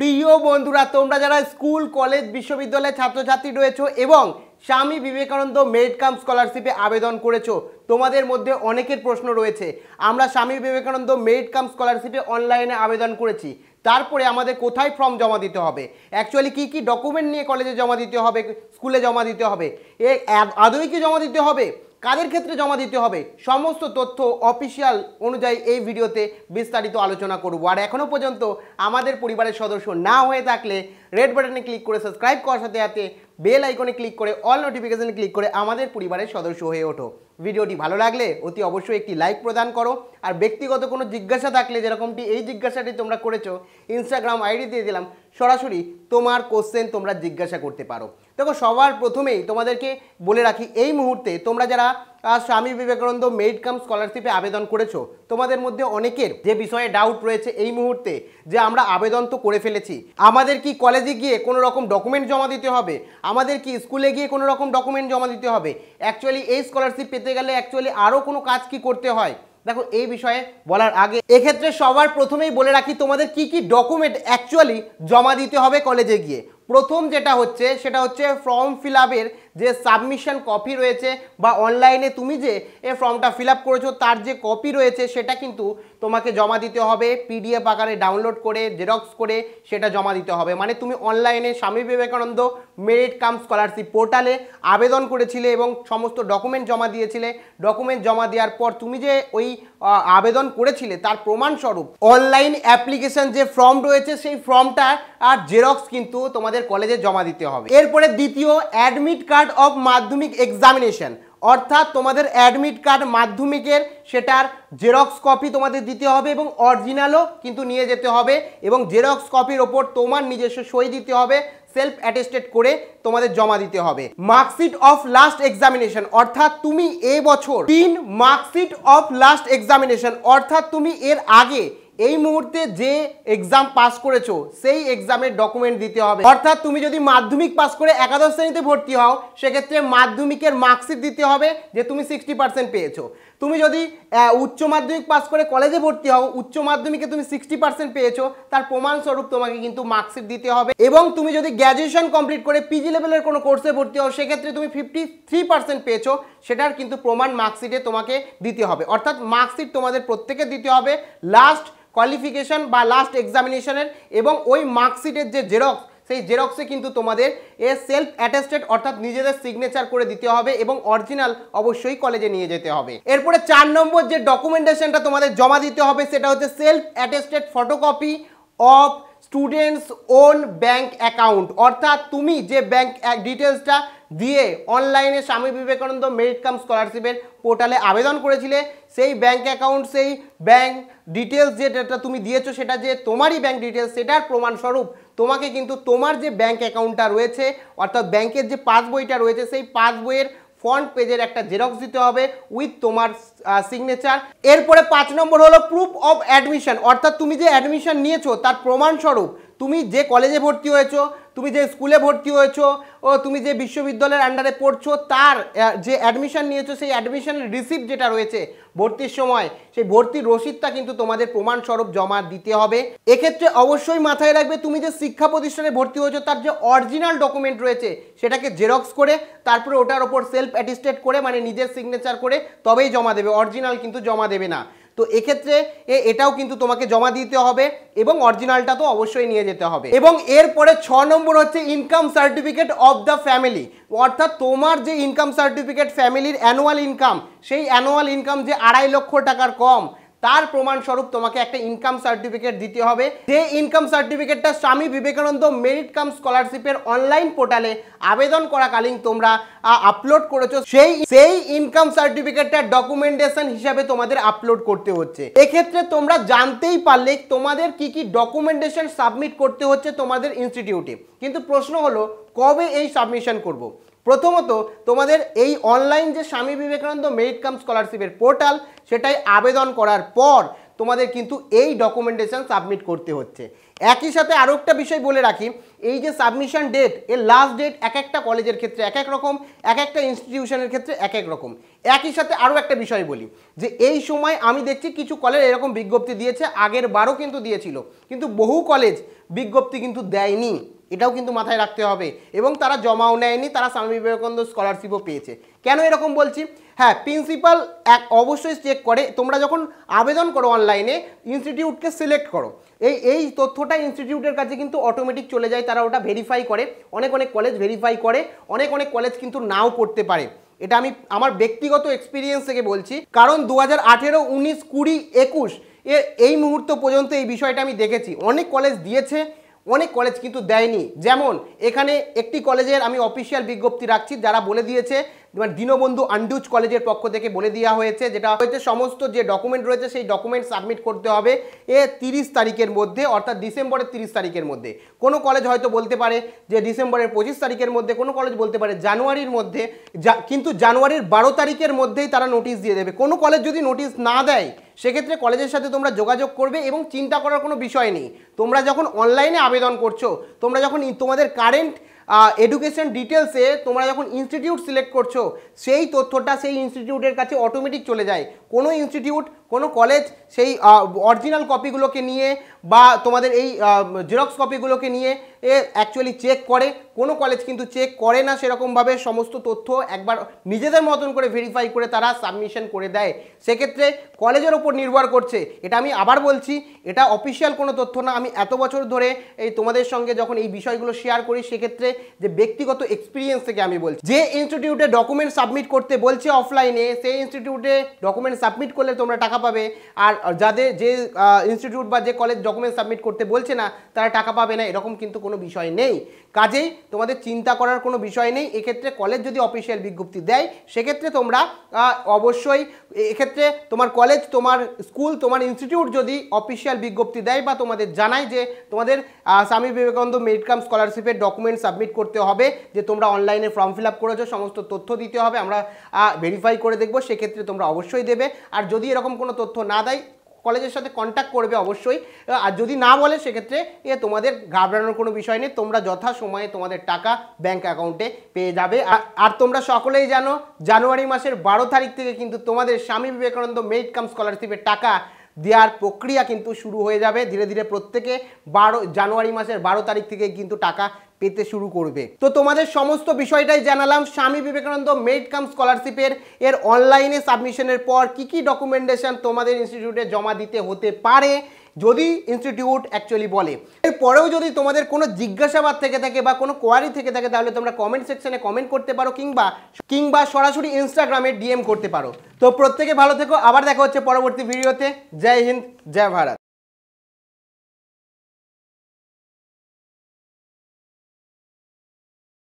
প্রিয় বন্ধুরা তোমরা যারা স্কুল কলেজ বিশ্ববিদ্যালয়ের ছাত্রছাত্রী রয়েছো এবং স্বামী বিবেকানন্দ মেরিট কাম স্কলারশিপে আবেদন করেছো তোমাদের মধ্যে অনেকের প্রশ্ন রয়েছে আমরা স্বামী বিবেকানন্দ মেরিট কাম স্কলারশিপে অনলাইনে আবেদন করেছি তারপরে আমাদের কোথায় ফর্ম জমা দিতে হবে অ্যাকচুয়ালি কি কি ডকুমেন্ট নিয়ে কলেজে জমা দিতে হবে স্কুলে জমা দিতে হবে এ আদৌ কি জমা দিতে হবে কাদের ক্ষেত্রে জমা দিতে হবে সমস্ত তথ্য অফিসিয়াল অনুযায়ী এই ভিডিওতে বিস্তারিত আলোচনা করব আর এখনও পর্যন্ত আমাদের পরিবারের সদস্য না হয়ে থাকলে রেড বাটনে ক্লিক করে সাবস্ক্রাইব করার সাথে সাথে বেল আইকনে ক্লিক করে অল নোটিফিকেশানে ক্লিক করে আমাদের পরিবারের সদস্য হয়ে ওঠো ভিডিওটি ভালো লাগলে অতি অবশ্যই একটি লাইক প্রদান করো আর ব্যক্তিগত কোনো জিজ্ঞাসা থাকলে যেরকমটি এই জিজ্ঞাসাটি তোমরা করেছো ইনস্টাগ্রাম আইডি দিয়ে দিলাম সরাসরি তোমার কোশ্চেন তোমরা জিজ্ঞাসা করতে পারো দেখো সবার প্রথমেই তোমাদেরকে বলে রাখি এই মুহূর্তে তোমরা যারা স্বামী বিবেকানন্দ মেড কাম স্কলারশিপে আবেদন করেছো তোমাদের মধ্যে অনেকের যে বিষয়ে ডাউট রয়েছে এই মুহূর্তে যে আমরা আবেদন তো করে ফেলেছি আমাদের কি কলেজে গিয়ে কোনো রকম ডকুমেন্ট জমা দিতে হবে আমাদের কি স্কুলে গিয়ে কোনো রকম ডকুমেন্ট জমা দিতে হবে অ্যাকচুয়ালি এই স্কলারশিপ পেতে গেলে অ্যাকচুয়ালি আরও কোনো কাজ কি করতে হয় দেখো এই বিষয়ে বলার আগে এক্ষেত্রে সবার প্রথমেই বলে রাখি তোমাদের কি কি ডকুমেন্ট অ্যাকচুয়ালি জমা দিতে হবে কলেজে গিয়ে প্রথম যেটা হচ্ছে সেটা হচ্ছে ফর্ম ফিল আপের যে সাবমিশন কপি রয়েছে বা অনলাইনে তুমি যে এ ফর্মটা ফিল আপ করেছো তার যে কপি রয়েছে সেটা কিন্তু তোমাকে জমা দিতে হবে পিডিএফ আকারে ডাউনলোড করে জেরক্স করে সেটা জমা দিতে হবে মানে তুমি অনলাইনে স্বামী বিবেকানন্দ মেরিট কাম স্কলারশিপ পোর্টালে আবেদন করেছিলে এবং সমস্ত ডকুমেন্ট জমা দিয়েছিলে ডকুমেন্ট জমা দেওয়ার পর তুমি যে ওই আবেদন করেছিলে তার প্রমাণস্বরূপ অনলাইন অ্যাপ্লিকেশন যে ফর্ম রয়েছে সেই ফর্মটা আর জেরক্স কিন্তু তোমাদের কলেজে জমা দিতে হবে এরপরে দ্বিতীয় admit card card of Madhyamik examination অর্থাৎ তোমাদের অ্যাডমিট কার্ড মাধ্যমিকের সেটার জেরক্স কপি তোমাদের দিতে হবে এবং অরিজিনালও কিন্তু নিয়ে যেতে হবে এবং জেরক্স কপির ওপর তোমার নিজস্ব সই দিতে হবে সেলফ অ্যাটেস্টেড করে তোমাদের জমা দিতে হবে মার্কশিট অফ লাস্ট এক্সামিনেশন অর্থাৎ তুমি এ বছর তিন মার্কশিট অফ লাস্ট এক্সামিনেশন অর্থাৎ তুমি এর আগে এই মুহূর্তে যে এক্সাম পাস করেছো সেই এক্সামের ডকুমেন্ট দিতে হবে অর্থাৎ তুমি যদি মাধ্যমিক পাস করে একাদশ শ্রেণীতে ভর্তি হও সেক্ষেত্রে মাধ্যমিকের মার্কশিট দিতে হবে যে তুমি সিক্সটি পার্সেন্ট পেয়েছো তুমি যদি উচ্চ মাধ্যমিক পাস করে কলেজে ভর্তি হও উচ্চ মাধ্যমিকে তুমি সিক্সটি পার্সেন্ট পেয়েছো তার প্রমাণস্বরূপ তোমাকে কিন্তু মার্কশিট দিতে হবে এবং তুমি যদি গ্র্যাজুয়েশন কমপ্লিট করে পিজি লেভেলের কোনো কোর্সে ভর্তি হও সেক্ষেত্রে তুমি ফিফটি থ্রি পার্সেন্ট পেয়েছো সেটার কিন্তু প্রমাণ মার্কশিটে তোমাকে দিতে হবে অর্থাৎ মার্কশিট তোমাদের প্রত্যেকে দিতে হবে লাস্ট কোয়ালিফিকেশান বা লাস্ট এক্সামিনেশনের এবং ওই মার্কশিটের যে জেরক্স সেই জেরক্সে কিন্তু তোমাদের এ সেলফ অ্যাটেস্টেড অর্থাৎ নিজেদের সিগনেচার করে দিতে হবে এবং অরিজিনাল অবশ্যই কলেজে নিয়ে যেতে হবে এরপরে চার নম্বর যে ডকুমেন্টেশনটা তোমাদের জমা দিতে হবে সেটা হচ্ছে self attested photocopy of student's own bank account অর্থাৎ তুমি যে ব্যাংক ডিটেলসটা দিয়ে অনলাইনে স্বামী বিবেকানন্দ মেরিট কাম স্কলারশিপের পোর্টালে আবেদন করেছিলে সেই ব্যাংক অ্যাকাউন্ট সেই ব্যাংক ডিটেলস যে ডেটা তুমি দিয়েছো সেটা যে তোমারই ব্যাংক ডিটেলস সেটার প্রমাণস্বরূপ তোমাকে কিন্তু তোমার যে ব্যাংক অ্যাকাউন্টটা রয়েছে অর্থাৎ ব্যাংকের যে পাসবইটা রয়েছে সেই পাসবইয়ের ফ্রন্ট পেজের একটা জেরক্স দিতে হবে উইথ তোমার সিগনেচার এরপরে পাঁচ নম্বর হলো প্রুফ অফ অ্যাডমিশন অর্থাৎ তুমি যে অ্যাডমিশন নিয়েছো তার প্রমাণস্বরূপ তুমি যে কলেজে ভর্তি হয়েছো তুমি যে স্কুলে ভর্তি হয়েছো ও তুমি যে বিশ্ববিদ্যালয়ের আন্ডারে পড়ছো তার যে অ্যাডমিশন নিয়েছো সেই অ্যাডমিশন রিসিপ্ট যেটা রয়েছে ভর্তির সময় সেই ভর্তির রসিদটা কিন্তু তোমাদের প্রমাণস্বরূপ জমা দিতে হবে এক্ষেত্রে অবশ্যই মাথায় রাখবে তুমি যে শিক্ষা প্রতিষ্ঠানে ভর্তি হয়েছো তার যে অরিজিনাল ডকুমেন্ট রয়েছে সেটাকে জেরক্স করে তারপরে ওটার ওপর সেলফ অ্যাটিস্টেড করে মানে নিজের সিগনেচার করে তবেই জমা দেবে অরিজিনাল কিন্তু জমা দেবে না তো এক্ষেত্রে এটাও কিন্তু তোমাকে জমা দিতে হবে এবং অরিজিনালটা তো অবশ্যই নিয়ে যেতে হবে এবং এরপরে ছ নম্বর হচ্ছে income certificate of the family অর্থাৎ তোমার যে ইনকাম সার্টিফিকেট ফ্যামিলির অ্যানুয়াল ইনকাম সেই অ্যানুয়াল ইনকাম যে আড়াই লক্ষ টাকার কম তার প্রমাণস্বরূপ তোমাকে একটা ইনকাম সার্টিফিকেট দিতে হবে যে ইনকাম সার্টিফিকেটটা স্বামী বিবেকানন্দ মেরিট কাম স্কলারশিপের অনলাইন পোর্টালে আবেদন করাকালীন তোমরা আপলোড করেছো সেই সেই ইনকাম সার্টিফিকেটটা ডকুমেন্টেশন হিসাবে তোমাদের আপলোড করতে হচ্ছে এক্ষেত্রে তোমরা জানতেই পারলে তোমাদের কি কি ডকুমেন্টেশন সাবমিট করতে হচ্ছে তোমাদের ইনস্টিটিউটে কিন্তু প্রশ্ন হলো কবে এই সাবমিশন করব। প্রথমত তোমাদের এই অনলাইন যে স্বামী বিবেকানন্দ মেরিট কাম স্কলারশিপের পোর্টাল সেটাই আবেদন করার পর তোমাদের কিন্তু এই ডকুমেন্টেশন সাবমিট করতে হচ্ছে একই সাথে আরও একটা বিষয় বলে রাখি এই যে সাবমিশন ডেট এর লাস্ট ডেট এক একটা কলেজের ক্ষেত্রে এক এক রকম এক একটা ইনস্টিটিউশনের ক্ষেত্রে এক এক রকম একই সাথে আরও একটা বিষয় বলি যে এই সময় আমি দেখছি কিছু কলেজ এরকম বিজ্ঞপ্তি দিয়েছে আগের বারও কিন্তু দিয়েছিল কিন্তু বহু কলেজ বিজ্ঞপ্তি কিন্তু দেয়নি এটাও কিন্তু মাথায় রাখতে হবে এবং তারা জমাও নেয়নি তারা স্বামী বিবেকানন্দ স্কলারশিপও পেয়েছে কেন এরকম বলছি হ্যাঁ প্রিন্সিপাল এক অবশ্যই চেক করে তোমরা যখন আবেদন করো অনলাইনে ইনস্টিটিউটকে সিলেক্ট করো এই এই তথ্যটা ইনস্টিটিউটের কাছে কিন্তু অটোমেটিক চলে যায় তারা ওটা ভেরিফাই করে অনেক অনেক কলেজ ভেরিফাই করে অনেক অনেক কলেজ কিন্তু নাও করতে পারে এটা আমি আমার ব্যক্তিগত এক্সপিরিয়েন্স থেকে বলছি কারণ দু হাজার আঠেরো উনিশ কুড়ি একুশ এই মুহূর্ত পর্যন্ত এই বিষয়টা আমি দেখেছি অনেক কলেজ দিয়েছে অনেক কলেজ কিন্তু দেয়নি যেমন এখানে একটি কলেজের আমি অফিসিয়াল বিজ্ঞপ্তি রাখছি যারা বলে দিয়েছে মানে দীনবন্ধু আন্ডুজ কলেজের পক্ষ থেকে বলে দেওয়া হয়েছে যেটা হয়েছে সমস্ত যে ডকুমেন্ট রয়েছে সেই ডকুমেন্ট সাবমিট করতে হবে এ তিরিশ তারিখের মধ্যে অর্থাৎ ডিসেম্বরের তিরিশ তারিখের মধ্যে কোনো কলেজ হয়তো বলতে পারে যে ডিসেম্বরের পঁচিশ তারিখের মধ্যে কোনো কলেজ বলতে পারে জানুয়ারির মধ্যে কিন্তু জানুয়ারির বারো তারিখের মধ্যেই তারা নোটিশ দিয়ে দেবে কোনো কলেজ যদি নোটিশ না দেয় সেক্ষেত্রে কলেজের সাথে তোমরা যোগাযোগ করবে এবং চিন্তা করার কোনো বিষয় নেই তোমরা যখন অনলাইনে আবেদন করছো তোমরা যখন তোমাদের কারেন্ট এডুকেশন ডিটেলসে তোমরা যখন ইনস্টিটিউট সিলেক্ট করছো সেই তথ্যটা সেই ইনস্টিটিউটের কাছে অটোমেটিক চলে যায় কোনো ইনস্টিটিউট কোনো কলেজ সেই অরিজিনাল কপিগুলোকে নিয়ে বা তোমাদের এই জেরক্স কপিগুলোকে নিয়ে এ অ্যাকচুয়ালি চেক করে কোনো কলেজ কিন্তু চেক করে না সেরকমভাবে সমস্ত তথ্য একবার নিজেদের মতন করে ভেরিফাই করে তারা সাবমিশন করে দেয় সেক্ষেত্রে কলেজের ওপর নির্ভর করছে এটা আমি আবার বলছি এটা অফিসিয়াল কোনো তথ্য না আমি এত বছর ধরে এই তোমাদের সঙ্গে যখন এই বিষয়গুলো শেয়ার করি সেক্ষেত্রে যে ব্যক্তিগত এক্সপিরিয়েন্স থেকে আমি বলছি যে ইনস্টিটিউটে ডকুমেন্ট সাবমিট করতে বলছে অফলাইনে সেই ইনস্টিটিউটে ডকুমেন্ট সাবমিট করলে তোমরা টাকা পাবে আর যাদের যে ইনস্টিটিউট বা যে কলেজ ডকুমেন্ট সাবমিট করতে বলছে না তারা টাকা পাবে না এরকম কিন্তু কোনো বিষয় নেই কাজেই তোমাদের চিন্তা করার কোনো বিষয় নেই এক্ষেত্রে কলেজ যদি অফিসিয়াল বিজ্ঞপ্তি দেয় সেক্ষেত্রে তোমরা অবশ্যই এক্ষেত্রে তোমার কলেজ তোমার স্কুল তোমার ইনস্টিটিউট যদি অফিসিয়াল বিজ্ঞপ্তি দেয় বা তোমাদের জানায় যে তোমাদের স্বামী বিবেকানন্দ মেরিট কাম স্কলারশিপের ডকুমেন্ট সাবমিট করতে হবে যে তোমরা অনলাইনে ফর্ম ফিল আপ করেছো সমস্ত তথ্য দিতে হবে আমরা ভেরিফাই করে দেখবো সেক্ষেত্রে তোমরা অবশ্যই দেবে আর যদি এরকম কোনো তথ্য না দেয় কলেজের সাথে কন্ট্যাক্ট করবে অবশ্যই আর যদি না বলে সেক্ষেত্রে এ তোমাদের ঘাবড়ানোর কোনো বিষয় নেই তোমরা যথা সময়ে তোমাদের টাকা ব্যাংক অ্যাকাউন্টে পেয়ে যাবে আর তোমরা সকলেই জানো জানুয়ারি মাসের বারো তারিখ থেকে কিন্তু তোমাদের স্বামী বিবেকানন্দ মেরিট কাম স্কলারশিপের টাকা দেওয়ার প্রক্রিয়া কিন্তু শুরু হয়ে যাবে ধীরে ধীরে প্রত্যেকে বারো জানুয়ারি মাসের বারো তারিখ থেকে কিন্তু টাকা পেতে শুরু করবে তো তোমাদের সমস্ত বিষয়টাই জানালাম স্বামী বিবেকানন্দ মেড কাম স্কলারশিপের এর অনলাইনে সাবমিশনের পর কি কি ডকুমেন্টেশন তোমাদের ইনস্টিটিউটে জমা দিতে হতে পারে যদি ইনস্টিটিউট অ্যাকচুয়ালি বলে এরপরেও যদি তোমাদের কোনো জিজ্ঞাসাবাদ থেকে থাকে বা কোনো কোয়ারি থেকে থাকে তাহলে তোমরা কমেন্ট সেকশনে কমেন্ট করতে পারো কিংবা কিংবা সরাসরি ইনস্টাগ্রামে ডিএম করতে পারো তো প্রত্যেকে ভালো থেকো আবার দেখা হচ্ছে পরবর্তী ভিডিওতে জয় হিন্দ জয় ভারত